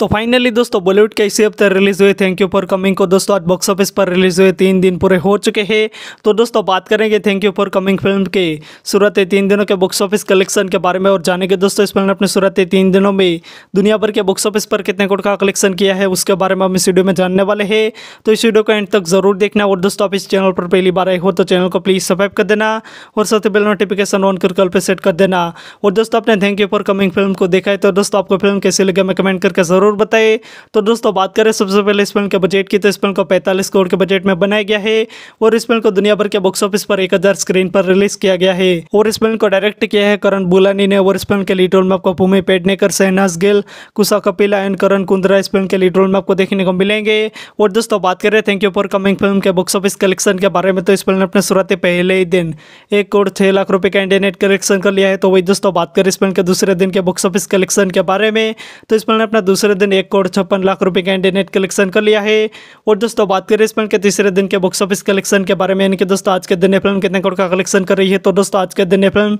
तो फाइनली दोस्तों बॉलीवुड के इसी हफ्ते रिलीज हुए थैंक यू फॉर कमिंग को दोस्तों आज बॉक्स ऑफिस पर रिलीज हुए तीन दिन पूरे हो चुके हैं तो दोस्तों बात करेंगे thank you for coming film के सूरत तीन दिनों के बॉक्स ऑफिस कलेक्शन के बारे में और जानेंगे दोस्तों इस फिल्म ने अपने सूरत तीन दिनों में दुनिया भर के बॉक्स ऑफिस पर कितने कोड का कलेक्शन किया है उसके बारे में हम इस वीडियो में जानने वाले हैं तो इस वीडियो को एंड तक जरूर देखना और दोस्तों आप इस चैनल पर पहली बार आए हो तो चैनल को प्लीज़ सब्सक्राइब कर देना और साथ ही नोटिफिकेशन ऑन कर कल पर सेट कर देना और दोस्तों आपने thank you for coming film को देखा है तो दोस्तों आपको फिल्म कैसे लगे मैं कमेंट करके जरूर ज़रूर बताएं तो दोस्तों बात करें सबसे पहले इस फिल्म के बजट की तो इस फिल्म को पैंतालीस करोड़ के बजट में बनाया गया है और इस फिल्म को दुनिया भर के बॉक्स ऑफिस पर एक स्क्रीन पर रिलीज किया गया है और इस फिल्म को डायरेक्ट किया है करण बुलानी ने और इस फिल्म के लीड रोल में आपको भूमि पेडनेकर सहनाज गिल कुशा कपिला एंड करण कुंद्रा इस फिल्म के लीड रोल में आपको देखने को मिलेंगे और दोस्तों बात करें thank you for coming film के बॉक्स ऑफिस कलेक्शन के बारे में तो इस फिल्म ने अपने शुरुआती पहले ही दिन एक करोड़ छः लाख रुपये का इंटरनेट कलेक्शन कर लिया है तो वही दोस्तों बात करें इस फिल्म के दूसरे दिन के बॉक्स ऑफिस कलेक्शन के बारे में तो इस फिल्म ने अपना दूसरे दिन एक करोड़ छप्पन लाख रुपए का इंडियन नेट कलेक्शन कर लिया है और दोस्तों बात करें इस फिल्म के तीसरे दिन के बॉक्स ऑफिस कलेक्शन के बारे में यानी कि दोस्तों आज के दिन ये फिल्म कितने करोड़ का कलेक्शन कर रही है तो दोस्तों आज के दिन ये फिल्म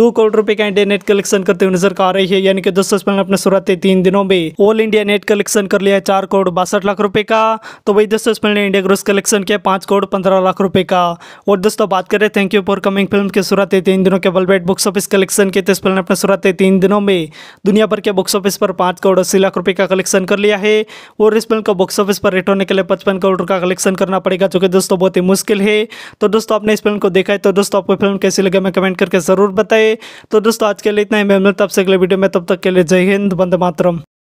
दो करोड़ रुपए का इंडियन नेट कलेक्शन करते हुए नजर आ रही है यानी कि दोस्तों फिल्म अपने शुरुआती तीन दिनों में ऑल इंडिया नेट कलेक्शन कर लिया है चार करोड़ बासठ लाख रुपए का तो वही दोस्तों इस फिल्म ने इंडिया ग्रोस कलेक्शन किया पांच करोड़ पंद्रह लाख रुपए का और दोस्तों बात करें thank you for coming film के शुरुआती तीन दिनों के बलबेट बॉक्स ऑफिस कलेक्शन के तो इस फिल्म ने अपने शुरुआती तीन दिनों में दुनिया भर के बॉक्स ऑफिस पर पांच करोड़ अस्सी लाख रुपए का कलेक्शन कर लिया है और इस फिल्म का बॉक्स ऑफिस पर रेट होने के लिए पचपन करोड़ का कलेक्शन करना पड़ेगा जो कि दोस्तों बहुत ही मुश्किल है तो दोस्तों आपने इस फिल्म को देखा है तो दोस्तों आपको फिल्म कैसी लगे मैं कमेंट करके जरूर बताएं तो दोस्तों आज के लिए इतना ही मैं मिलता आपसे अगले वीडियो में तब तक के लिए जय हिंद बंद मातरम